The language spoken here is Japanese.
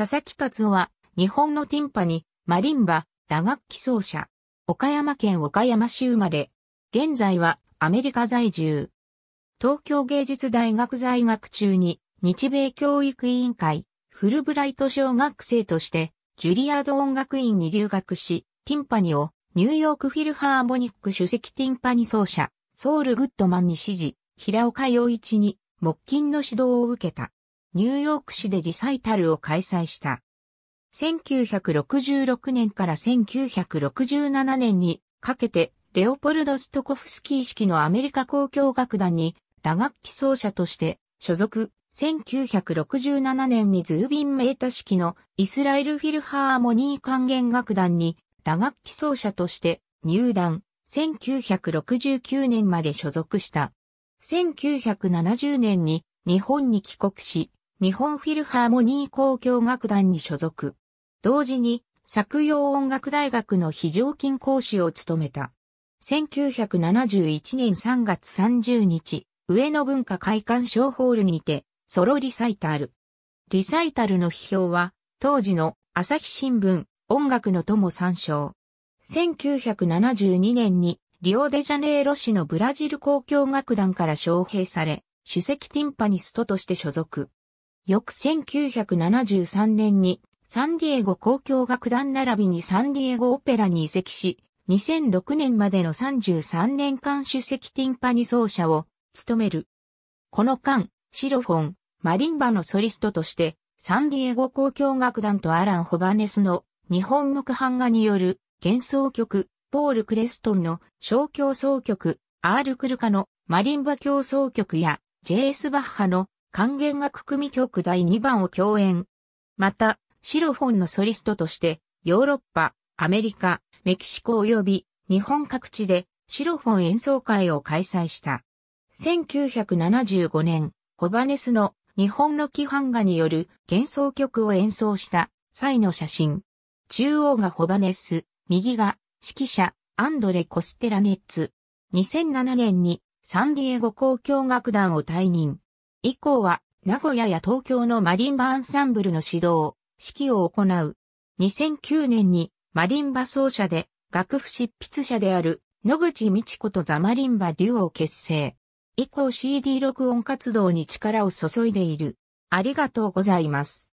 佐々木達夫は、日本のティンパニ、マリンバ、打楽器奏者。岡山県岡山市生まれ。現在はアメリカ在住。東京芸術大学在学中に日米教育委員会フルブライト小学生としてジュリアード音楽院に留学し、ティンパニをニューヨークフィルハーモニック首席ティンパニ奏者ソウル・グッドマンに指示、平岡洋一に木琴の指導を受けた。ニューヨーク市でリサイタルを開催した。1966年から1967年にかけてレオポルド・ストコフスキー式のアメリカ公共楽団に打楽器奏者として所属。1967年にズービン・メータ式のイスラエル・フィルハーモニー管弦楽団に打楽器奏者として入団。1969年まで所属した。1970年に日本に帰国し、日本フィルハーモニー交響楽団に所属。同時に、作用音楽大学の非常勤講師を務めた。1971年3月30日、上野文化会館小ホールにて、ソロリサイタル。リサイタルの批評は、当時の朝日新聞、音楽の友参照。1972年に、リオデジャネイロ市のブラジル交響楽団から招聘され、首席ティンパニストとして所属。翌1973年にサンディエゴ公共楽団並びにサンディエゴオペラに移籍し、2006年までの33年間主席ティンパニ奏者を務める。この間、シロフォン、マリンバのソリストとして、サンディエゴ公共楽団とアラン・ホバネスの日本木版画による幻想曲、ポール・クレストンの小競争曲、アール・クルカのマリンバ競争曲や、J.S. バッハの管弦楽組曲第2番を共演。また、シロフォンのソリストとして、ヨーロッパ、アメリカ、メキシコ及び日本各地でシロフォン演奏会を開催した。1975年、ホバネスの日本の規範画による幻想曲を演奏した際の写真。中央がホバネス、右が指揮者アンドレ・コステラネッツ。2007年にサンディエゴ交響楽団を退任。以降は、名古屋や東京のマリンバアンサンブルの指導、指揮を行う。2009年に、マリンバ奏者で、楽譜執筆者である、野口道子とザマリンバデュオを結成。以降 CD 録音活動に力を注いでいる。ありがとうございます。